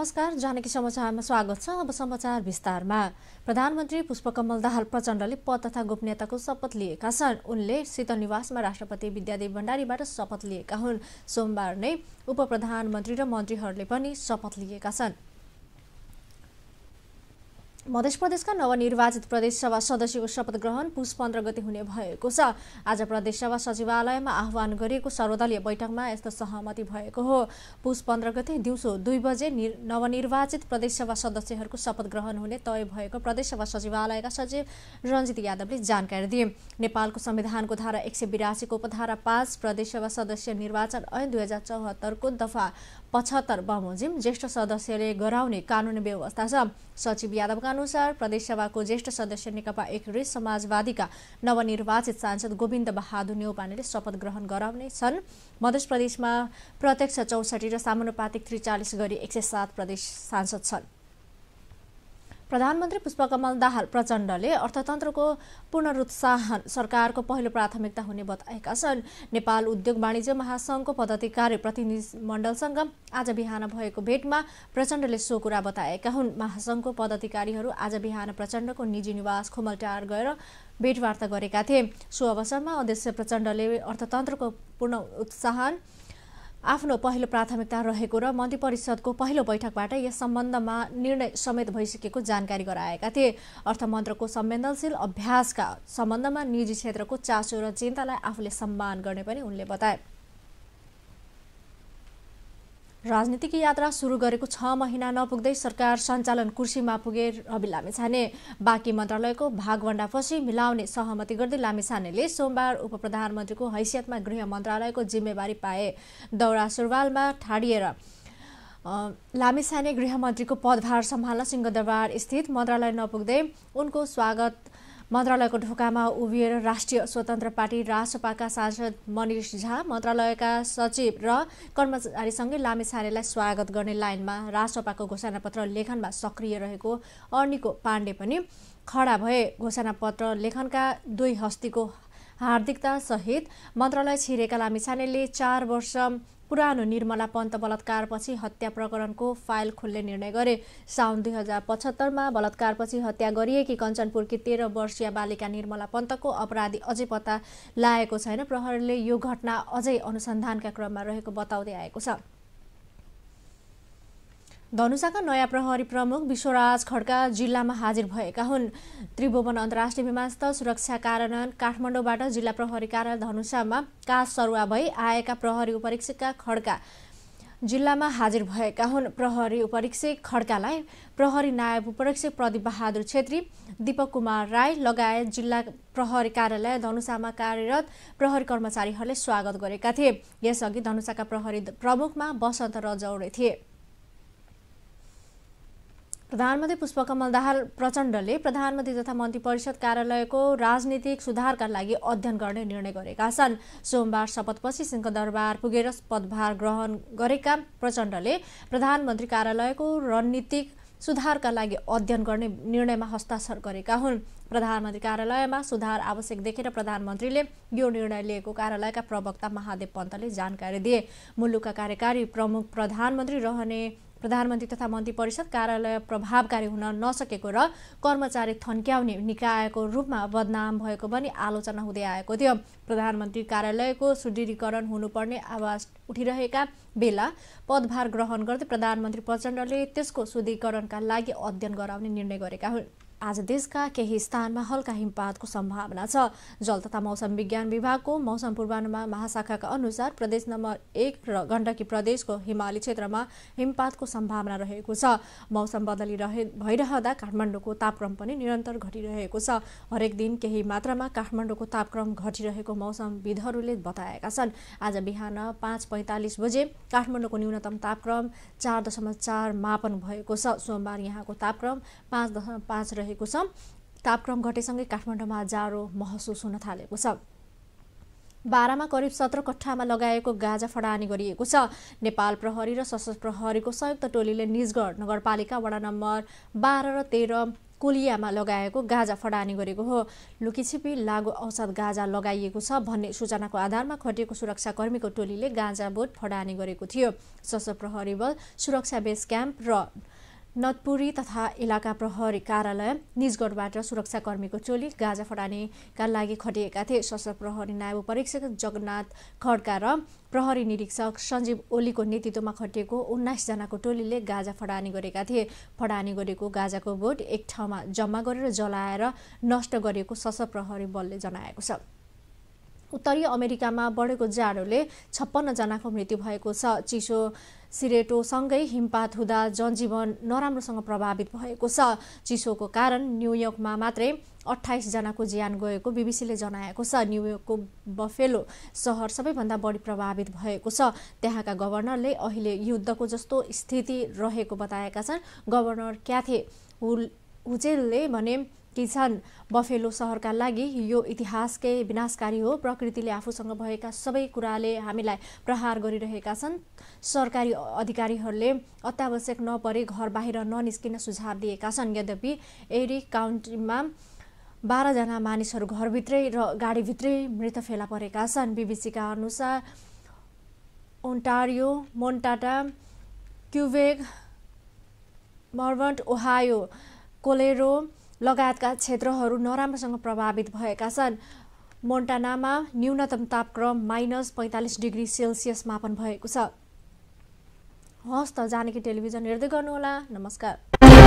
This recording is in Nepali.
नमस्कार जानकी समाचारमा स्वागत छ अब समाचार विस्तारमा प्रधानमन्त्री पुष्पकमल दाहाल प्रचण्डले पद तथा गोपनीयताको शपथ लिएका छन् उनले निवासमा राष्ट्रपति विद्यादेव भण्डारीबाट शपथ लिएका हुन् सोमबार नै उपप्रधानमन्त्री र मन्त्रीहरूले पनि शपथ लिएका छन् मध्य प्रदेशका नवनिर्वाचित प्रदेशसभा सदस्यको शपथ ग्रहण पुष पन्ध्र गते हुने भएको छ आज प्रदेशसभा सचिवालयमा आह्वान गरिएको सर्वदलीय बैठकमा यस्तो सहमति भएको हो पुष पन्ध्र गते दिउँसो दुई बजे नवनिर्वाचित प्रदेशसभा सदस्यहरूको शपथ ग्रहण हुने तय भएको प्रदेशसभा सचिवालयका सचिव रञ्जित यादवले जानकारी दिए नेपालको संविधानको धारा एक सय बिरासीको उपधारा पाँच प्रदेशसभा सदस्य निर्वाचन ऐन दुई हजार चौहत्तरको दफा पचहत्तर बमोजिम ज्येष्ठ सदस्यले गराउने कानुनी व्यवस्था छ सचिव यादवका अनुसार प्रदेशसभाको ज्येष्ठ सदस्य नेकपा रिस समाजवादीका नवनिर्वाचित सांसद गोविन्द बहादुर नेउपानेले शपथ ग्रहण गराउने छन् मध्य प्रदेशमा प्रत्यक्ष चौसठी र सामानुपातिक त्रिचालिस गरी एक सय सात प्रदेश सांसद छन् प्रधानमन्त्री पुष्पकमल दाहाल प्रचण्डले अर्थतन्त्रको पुनरुत्साहन सरकारको पहिलो प्राथमिकता हुने बताएका छन् नेपाल उद्योग वाणिज्य महासङ्घको पदाधिकारी प्रतिनिधि मण्डलसँग आज बिहान भएको भेटमा प्रचण्डले सो कुरा बताएका हुन् महासङ्घको पदाधिकारीहरू आज बिहान प्रचण्डको निजी निवास खोमलटार गएर भेटवार्ता गरेका थिए सो अवसरमा अध्यक्ष प्रचण्डले अर्थतन्त्रको उत्साहन आफ्नो पहिलो प्राथमिकता रहेको र मन्त्री परिषदको पहिलो बैठकबाट यस सम्बन्धमा निर्णय समेत भइसकेको जानकारी गराएका थिए अर्थमन्त्रको संवेदनशील अभ्यासका सम्बन्धमा निजी क्षेत्रको चासो र चिन्तालाई आफूले सम्मान गर्ने पनि उनले बताए राजनीतिक यात्रा सुरु गरेको छ महिना नपुग्दै सरकार सञ्चालन कुर्सीमा पुगे रवि लामिछाने बाँकी मन्त्रालयको भागभण्डापछि मिलाउने सहमति गर्दै लामिछानेले सोमबार उप प्रधानमन्त्रीको हैसियतमा गृह मन्त्रालयको जिम्मेवारी पाए दौरा सुरुवालमा ठाडिएर लामिछाने गृहमन्त्रीको पदभार सम्हाल्न सिंहदरबार स्थित मन्त्रालय नपुग्दै उनको स्वागत मन्त्रालयको ढोकामा उभिएर राष्ट्रिय स्वतन्त्र पार्टी रासपाका सांसद मनिष झा मन्त्रालयका सचिव र कर्मचारीसँगै लामेछानेलाई स्वागत गर्ने लाइनमा रासपाको घोषणापत्र लेखनमा सक्रिय रहेको अर्निको पाण्डे पनि खडा भए घोषणापत्र लेखनका दुई हस्तीको सहित मन्त्रालय छिरेका लामिछानेले चार वर्ष पुरानो निर्मला पन्त बलात्कारपछि हत्या प्रकरणको फाइल खोल्ने निर्णय गरे साउन दुई हजार पचहत्तरमा बलात्कारपछि हत्या गरिएकी कञ्चनपुरकी तेह्र वर्षीय बालिका निर्मला पन्तको अपराधी अझै पत्ता लागेको छैन प्रहरीले यो घटना अझै अनुसन्धानका क्रममा रहेको बताउँदै आएको छ धनुषाका नयाँ प्रहरी प्रमुख विश्वराज खड्का जिल्लामा हाजिर भएका हुन् त्रिभुवन अन्तर्राष्ट्रिय विमानस्थल सुरक्षा कारण काठमाडौँबाट जिल्ला प्रहरी कार्यालय धनुषामा काज सरुवा भई आएका प्रहरी उपरीक्षकका खड्का जिल्लामा हाजिर भएका हुन् प्रहरी उपरीक्षक खड्कालाई प्रहरी नायब उपरीक्षक प्रदीप बहादुर छेत्री दीपक कुमार राई लगायत जिल्ला प्रहरी कार्यालय धनुषामा कार्यरत प्रहरी कर्मचारीहरूले स्वागत गरेका थिए यसअघि धनुषाका प्रहरी प्रमुखमा बसन्त रजौडे थिए प्रधानमन्त्री पुष्पकमल दाहाल प्रचण्डले प्रधानमन्त्री तथा मन्त्री परिषद कार्यालयको राजनीतिक सुधारका लागि अध्ययन गर्ने निर्णय गरेका छन् सोमबार शपथपछि सिंहदरबार पुगेर पदभार ग्रहण गरेका प्रचण्डले प्रधानमन्त्री कार्यालयको रणनीतिक सुधारका लागि अध्ययन गर्ने निर्णयमा हस्ताक्षर गरेका हुन् प्रधानमन्त्री कार्यालयमा सुधार आवश्यक देखेर प्रधानमन्त्रीले यो निर्णय लिएको कार्यालयका प्रवक्ता महादेव पन्तले जानकारी दिए मुलुकका कार्यकारी प्रमुख प्रधानमन्त्री रहने प्रधानमन्त्री तथा मन्त्री परिषद कार्यालय प्रभावकारी हुन नसकेको र कर्मचारी थन्क्याउने निकायको रूपमा बदनाम भएको पनि आलोचना हुँदै आएको थियो प्रधानमन्त्री कार्यालयको सुदृढीकरण हुनुपर्ने आवाज उठिरहेका बेला पदभार ग्रहण गर्दै प्रधानमन्त्री प्रचण्डले त्यसको सुदृढीकरणका लागि अध्ययन गराउने निर्णय गरेका हुन् आज देशका केही स्थानमा हल्का हिमपातको सम्भावना छ जल तथा मौसम विज्ञान विभागको मौसम पूर्वानुमान महाशाखाका अनुसार प्रदेश नम्बर एक र गण्डकी प्रदेशको हिमाली क्षेत्रमा हिमपातको सम्भावना रहेको छ मौसम बदलिरहे रहे भइरहँदा काठमाडौँको तापक्रम पनि निरन्तर घटिरहेको छ हरेक दिन केही मात्रामा काठमाडौँको तापक्रम घटिरहेको मौसमविदहरूले बताएका छन् आज बिहान पाँच पैँतालिस बजे काठमाडौँको न्यूनतम तापक्रम चार दशमलव चार मापन भएको छ सोमबार यहाँको तापक्रम पाँच दशमलव पाँच रहे रहेको छ तापक्रम घटेसँगै काठमाडौँमा जाडो महसुस हुन थालेको छ बाह्रमा करिब सत्र कट्ठामा लगाएको गाजा फडानी गरिएको छ नेपाल प्रहरी र सशस्त्र प्रहरीको संयुक्त टोलीले निजगढ नगरपालिका वडा नम्बर बाह्र र तेह्र कोलियामा लगाएको गाजा फडानी गरेको हो लुकिछिपी लागु औषध गाजा लगाइएको छ भन्ने सूचनाको आधारमा खटिएको सुरक्षाकर्मीको टोलीले गाँजा बोट फडानी गरेको थियो सशस्त्र प्रहरी बल सुरक्षा बेस क्याम्प र नदपुरी तथा इलाका प्रहरी कार्यालय निजगढबाट सुरक्षाकर्मीको चोली गाजा फटानेका लागि खटिएका थिए सशस्त्र प्रहरी नायब परीक्षक जगन्नाथ खड्का र प्रहरी निरीक्षक सञ्जीव ओलीको नेतृत्वमा खटिएको उन्नाइसजनाको टोलीले गाजा फडानी गरेका थिए फडानी गरेको गाजाको बोट एक ठाउँमा जम्मा गरेर जलाएर नष्ट गरिएको सशस्त्र प्रहरी बलले जनाएको छ उत्तरी अमेरिकामा बढेको जाडोले छप्पन्नजनाको मृत्यु भएको छ चिसो सिरेटोसँगै हिमपात हुँदा जनजीवन नराम्रोसँग प्रभावित भएको छ चिसोको कारण न्युयोर्कमा मात्रै अठाइसजनाको ज्यान गएको बिबिसीले जनाएको छ न्युयोर्कको बफेलो सहर सबैभन्दा बढी प्रभावित भएको छ त्यहाँका गभर्नरले अहिले युद्धको जस्तो स्थिति रहेको बताएका छन् गभर्नर क्याथे हुजेलले हुचेलले भने कि छन् बफेलो सहरका लागि यो इतिहासकै विनाशकारी हो प्रकृतिले आफूसँग भएका सबै कुराले हामीलाई प्रहार गरिरहेका छन् सरकारी अधिकारीहरूले अत्यावश्यक नपरे घर बाहिर ननिस्किन सुझाव दिएका छन् यद्यपि एरी काउन्टीमा बाह्रजना मानिसहरू घरभित्रै र गाडीभित्रै मृत फेला परेका छन् बिबिसीका अनुसार ओन्टारियो मोन्टाटा क्युबेग मर्मन्ट ओहायो कोलेरो लगायतका क्षेत्रहरू नराम्रोसँग प्रभावित भएका छन् मोन्टानामा न्यूनतम तापक्रम माइनस पैँतालिस डिग्री सेल्सियस मापन भएको छ हस् त जानकी टेलिभिजन हेर्दै गर्नुहोला नमस्कार